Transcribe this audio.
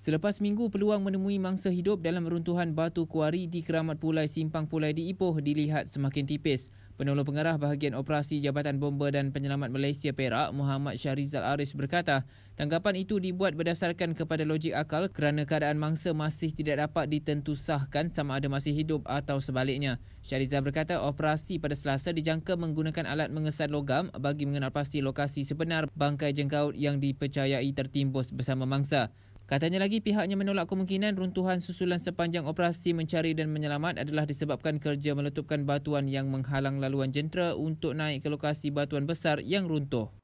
Selepas minggu, peluang menemui mangsa hidup dalam runtuhan batu kuari di keramat pulai Simpang Pulai di Ipoh dilihat semakin tipis. Penolong pengarah bahagian operasi Jabatan Bomba dan Penyelamat Malaysia Perak, Muhammad Syarizal Aris berkata, tanggapan itu dibuat berdasarkan kepada logik akal kerana keadaan mangsa masih tidak dapat ditentusahkan sama ada masih hidup atau sebaliknya. Syarizal berkata operasi pada selasa dijangka menggunakan alat mengesan logam bagi mengenal pasti lokasi sebenar bangkai jengkaut yang dipercayai tertimbus bersama mangsa. Katanya lagi pihaknya menolak kemungkinan runtuhan susulan sepanjang operasi mencari dan menyelamat adalah disebabkan kerja meletupkan batuan yang menghalang laluan jentera untuk naik ke lokasi batuan besar yang runtuh.